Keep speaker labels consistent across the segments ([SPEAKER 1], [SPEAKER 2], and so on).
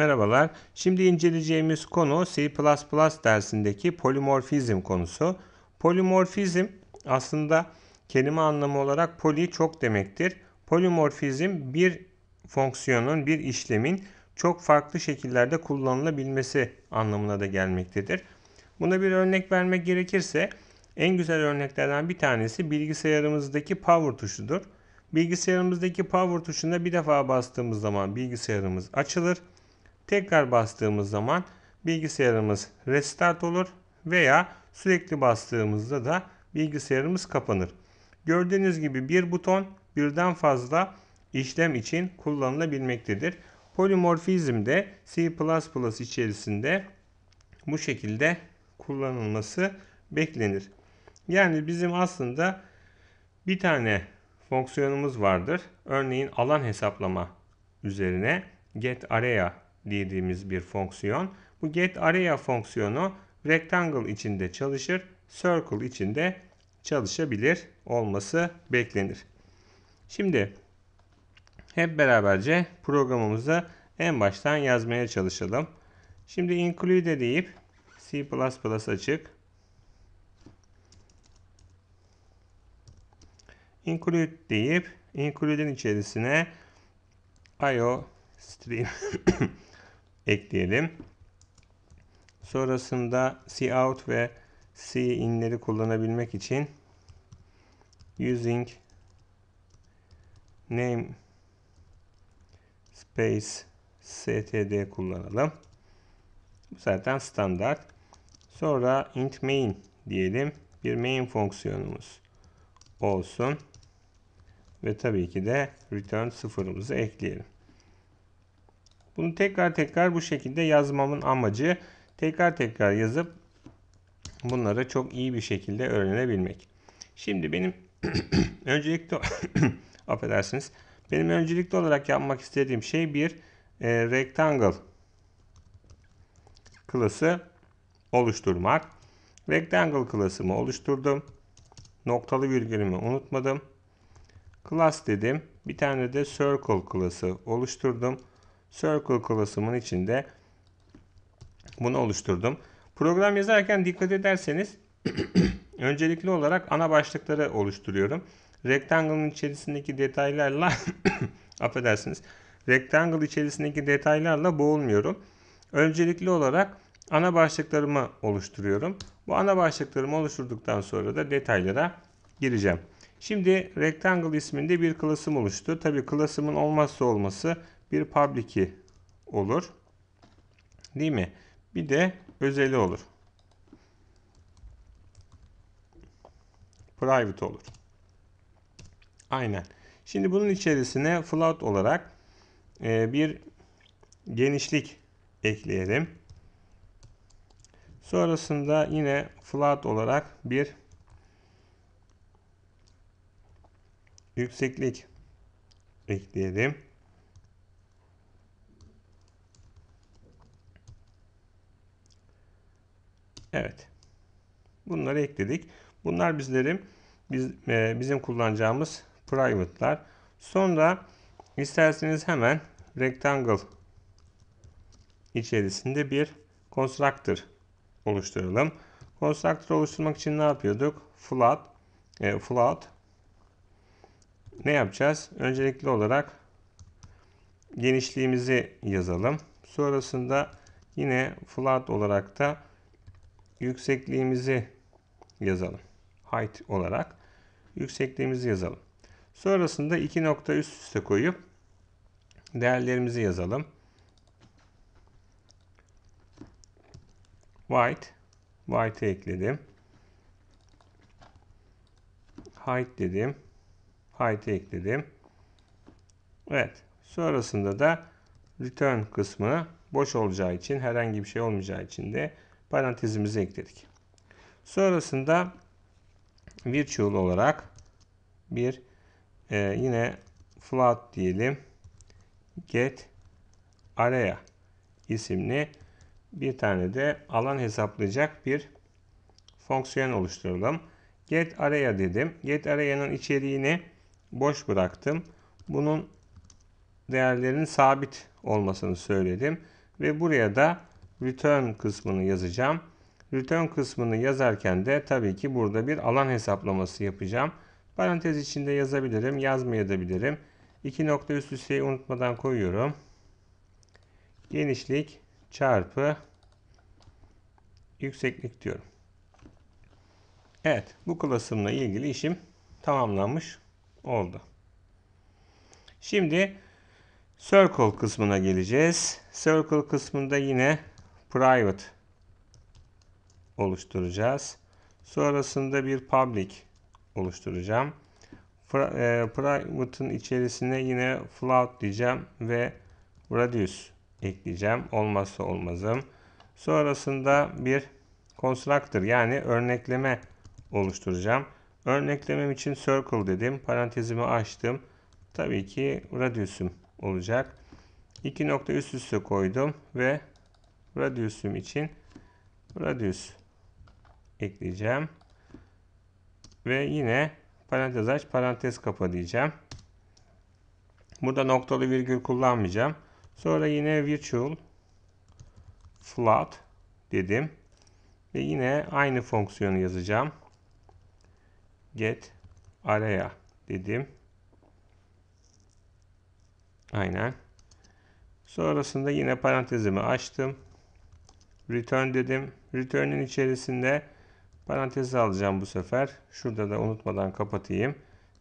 [SPEAKER 1] Merhabalar. Şimdi inceleyeceğimiz konu C++ dersindeki polimorfizm konusu. Polimorfizm aslında kelime anlamı olarak poli çok demektir. Polimorfizm bir fonksiyonun, bir işlemin çok farklı şekillerde kullanılabilmesi anlamına da gelmektedir. Buna bir örnek vermek gerekirse en güzel örneklerden bir tanesi bilgisayarımızdaki power tuşudur. Bilgisayarımızdaki power tuşuna bir defa bastığımız zaman bilgisayarımız açılır. Tekrar bastığımız zaman bilgisayarımız restart olur veya sürekli bastığımızda da bilgisayarımız kapanır. Gördüğünüz gibi bir buton birden fazla işlem için kullanılabilmektedir. Polimorfizm de C++ içerisinde bu şekilde kullanılması beklenir. Yani bizim aslında bir tane fonksiyonumuz vardır. Örneğin alan hesaplama üzerine get area dediğimiz bir fonksiyon. Bu get area fonksiyonu rectangle içinde çalışır, circle içinde çalışabilir olması beklenir. Şimdi hep beraberce programımızı en baştan yazmaya çalışalım. Şimdi include deyip C++ açık. Include deyip include'in içerisine io stream ekleyelim. Sonrasında cout ve cinleri kullanabilmek için using name space std kullanalım. Bu zaten standart. Sonra int main diyelim. Bir main fonksiyonumuz olsun. Ve tabii ki de return sıfırımızı ekleyelim. Bunu tekrar tekrar bu şekilde yazmamın amacı tekrar tekrar yazıp bunları çok iyi bir şekilde öğrenebilmek. Şimdi benim öncelikli affedersiniz. Benim öncelikli olarak yapmak istediğim şey bir e, rectangle klası oluşturmak. Rectangle klasımı oluşturdum. Noktalı virgülümü unutmadım. Class dedim. Bir tane de circle klası oluşturdum circle klasımın içinde bunu oluşturdum. Program yazarken dikkat ederseniz öncelikli olarak ana başlıkları oluşturuyorum. Rectangle'ın içerisindeki detaylarla affedersiniz. Rectangle içerisindeki detaylarla boğulmuyorum. Öncelikli olarak ana başlıklarımı oluşturuyorum. Bu ana başlıklarımı oluşturduktan sonra da detaylara gireceğim. Şimdi Rectangle isminde bir klasım oluştu. Tabii klasımın olmazsa olması bir public olur. Değil mi? Bir de özeli olur. Private olur. Aynen. Şimdi bunun içerisine float olarak e, bir genişlik ekleyelim. Sonrasında yine float olarak bir yükseklik ekleyelim. Evet. Bunları ekledik. Bunlar bizlerim biz, e, bizim kullanacağımız private'lar. Sonra isterseniz hemen rectangle içerisinde bir constructor oluşturalım. Constructor oluşturmak için ne yapıyorduk? Float, e, float. Ne yapacağız? Öncelikli olarak genişliğimizi yazalım. Sonrasında yine float olarak da yüksekliğimizi yazalım. Height olarak yüksekliğimizi yazalım. Sonrasında iki nokta üst üste koyup değerlerimizi yazalım. White, white ekledim. Height dedim. height ekledim. Evet. Sonrasında da return kısmı boş olacağı için herhangi bir şey olmayacağı için de parantezimizi ekledik. Sonrasında virtual olarak bir e, yine float diyelim get araya isimli bir tane de alan hesaplayacak bir fonksiyon oluşturalım. Get araya dedim. Get arayanın içeriğini boş bıraktım. Bunun değerlerin sabit olmasını söyledim. Ve buraya da return kısmını yazacağım. Return kısmını yazarken de tabii ki burada bir alan hesaplaması yapacağım. Parantez içinde yazabilirim, yazmayabilirim. İki nokta üst üsteyi unutmadan koyuyorum. Genişlik çarpı yükseklik diyorum. Evet, bu klasımla ilgili işim tamamlanmış oldu. Şimdi circle kısmına geleceğiz. Circle kısmında yine private oluşturacağız. Sonrasında bir public oluşturacağım. E, private'ın içerisine yine float diyeceğim ve radius ekleyeceğim. Olmazsa olmazım. Sonrasında bir constructor yani örnekleme oluşturacağım. Örneklemem için circle dedim. Parantezimi açtım. Tabii ki radius'um olacak. İki nokta üst üste koydum ve Radius'um için radius ekleyeceğim. Ve yine parantez aç parantez kapa diyeceğim. Burada noktalı virgül kullanmayacağım. Sonra yine virtual float dedim. Ve yine aynı fonksiyonu yazacağım. Get araya dedim. Aynen. Sonrasında yine parantezimi açtım return dedim. Return'in içerisinde parantezi alacağım bu sefer. Şurada da unutmadan kapatayım.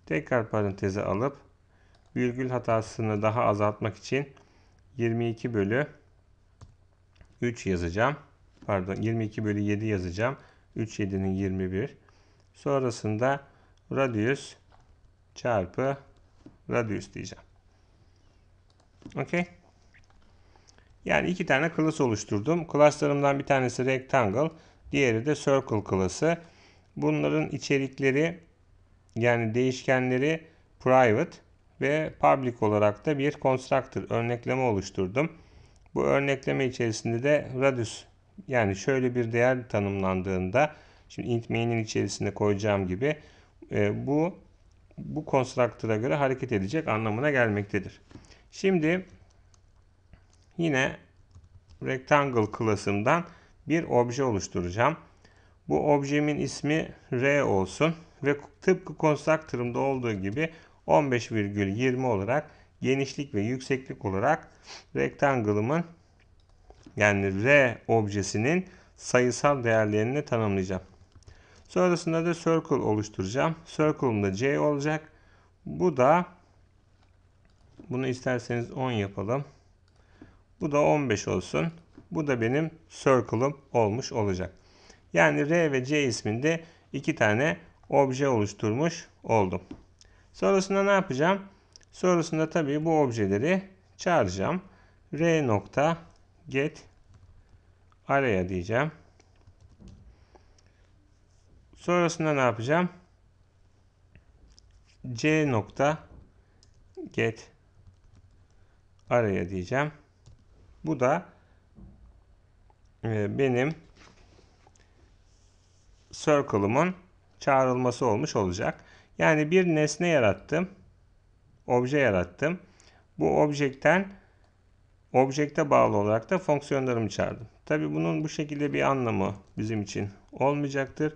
[SPEAKER 1] Tekrar parantezi alıp virgül hatasını daha azaltmak için 22 bölü 3 yazacağım. Pardon 22 bölü 7 yazacağım. 3 7'nin 21. Sonrasında radius çarpı radius diyeceğim. Okey. Yani iki tane klas oluşturdum. Klaslarımdan bir tanesi rectangle, diğeri de circle class'ı. Bunların içerikleri yani değişkenleri private ve public olarak da bir constructor örnekleme oluşturdum. Bu örnekleme içerisinde de radius yani şöyle bir değer tanımlandığında şimdi int main'in içerisinde koyacağım gibi e, bu bu constructor'a göre hareket edecek anlamına gelmektedir. Şimdi Yine Rectangle klasımdan bir obje oluşturacağım. Bu objemin ismi R olsun ve tıpkı Constructor'ımda olduğu gibi 15,20 olarak genişlik ve yükseklik olarak Rectangle'ımın yani R objesinin sayısal değerlerini tanımlayacağım. Sonrasında da circle oluşturacağım. Circle'ım C olacak. Bu da bunu isterseniz 10 yapalım. Bu da 15 olsun. Bu da benim circle'ım olmuş olacak. Yani R ve C isminde iki tane obje oluşturmuş oldum. Sonrasında ne yapacağım? Sonrasında tabii bu objeleri çağıracağım. R nokta get araya diyeceğim. Sonrasında ne yapacağım? C nokta get araya diyeceğim. Bu da e, benim circle'ımın çağrılması olmuş olacak. Yani bir nesne yarattım. Obje yarattım. Bu objekten objekte bağlı olarak da fonksiyonlarımı çağırdım. Tabi bunun bu şekilde bir anlamı bizim için olmayacaktır.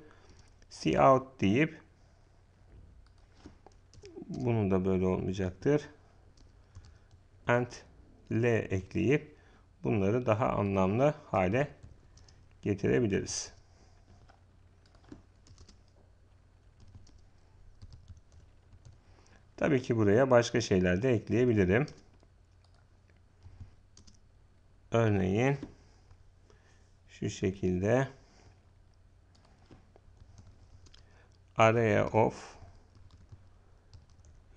[SPEAKER 1] Cout deyip bunun da böyle olmayacaktır. And L ekleyip bunları daha anlamlı hale getirebiliriz. Tabii ki buraya başka şeyler de ekleyebilirim. Örneğin şu şekilde area of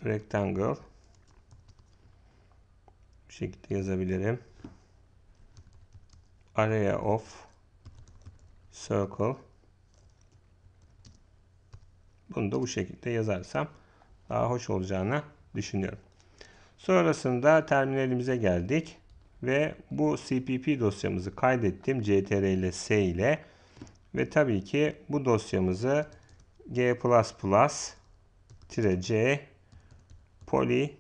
[SPEAKER 1] rectangle bu şekilde yazabilirim area of circle bunu da bu şekilde yazarsam daha hoş olacağını düşünüyorum. Sonrasında terminalimize geldik ve bu cpp dosyamızı kaydettim ctr ile s ile ve tabii ki bu dosyamızı g++ c poly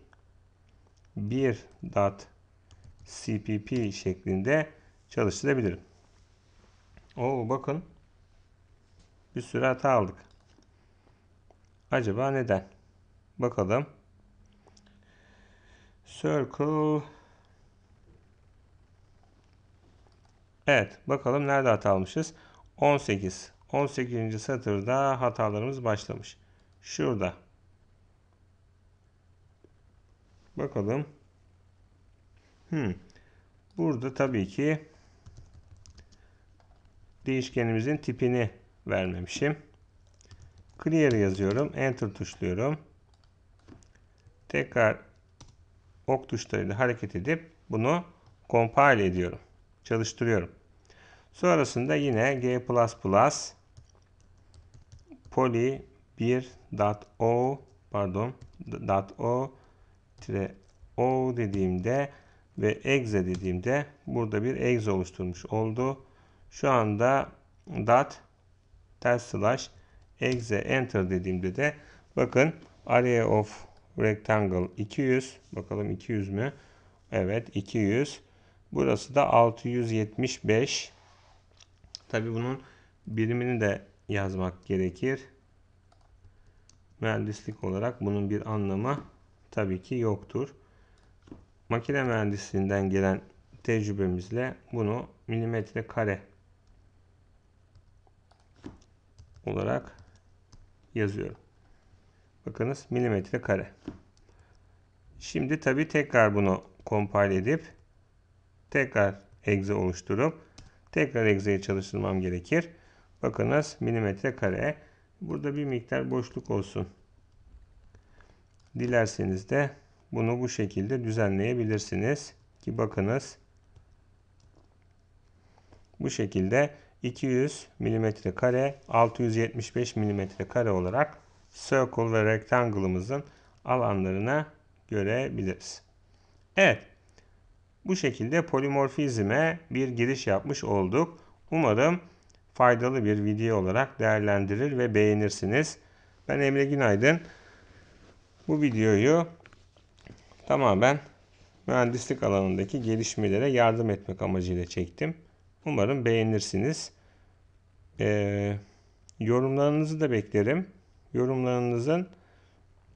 [SPEAKER 1] 1.cpp şeklinde çalıştırabilirim. Oo bakın. Bir sürü hata aldık. Acaba neden? Bakalım. Circle. Evet. Bakalım nerede hata almışız? 18. 18. satırda hatalarımız başlamış. Şurada. Bakalım. Hmm. Burada tabii ki değişkenimizin tipini vermemişim. Clear yazıyorum. Enter tuşluyorum. Tekrar ok tuşlarıyla hareket edip bunu compile ediyorum. Çalıştırıyorum. Sonrasında yine G++ poly 1.o pardon .o tire o dediğimde ve exe dediğimde burada bir exe oluşturmuş oldu. Şu anda dot ters slash exe enter dediğimde de bakın array of rectangle 200 bakalım 200 mü? Evet 200. Burası da 675. Tabi bunun birimini de yazmak gerekir. Mühendislik olarak bunun bir anlamı tabii ki yoktur. Makine mühendisliğinden gelen tecrübemizle bunu milimetre kare olarak yazıyorum. Bakınız milimetre kare. Şimdi tabi tekrar bunu compile edip tekrar exe oluşturup tekrar exe'yi çalıştırmam gerekir. Bakınız milimetre kare. Burada bir miktar boşluk olsun. Dilerseniz de bunu bu şekilde düzenleyebilirsiniz. Ki bakınız bu şekilde 200 mm kare 675 mm kare olarak circle ve rectangle'ımızın alanlarına görebiliriz. Evet. Bu şekilde polimorfizme bir giriş yapmış olduk. Umarım faydalı bir video olarak değerlendirir ve beğenirsiniz. Ben Emre Günaydın. Bu videoyu tamamen mühendislik alanındaki gelişmelere yardım etmek amacıyla çektim. Umarım beğenirsiniz e, yorumlarınızı da beklerim. Yorumlarınızın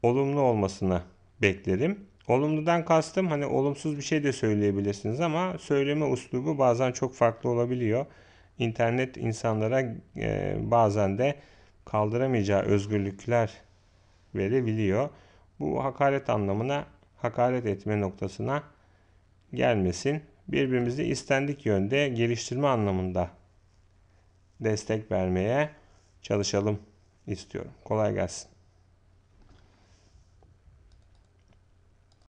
[SPEAKER 1] olumlu olmasını beklerim. Olumludan kastım hani olumsuz bir şey de söyleyebilirsiniz ama söyleme uslubu bazen çok farklı olabiliyor. İnternet insanlara e, bazen de kaldıramayacağı özgürlükler verebiliyor. Bu hakaret anlamına, hakaret etme noktasına gelmesin. Birbirimizi istendik yönde geliştirme anlamında destek vermeye çalışalım istiyorum. Kolay gelsin.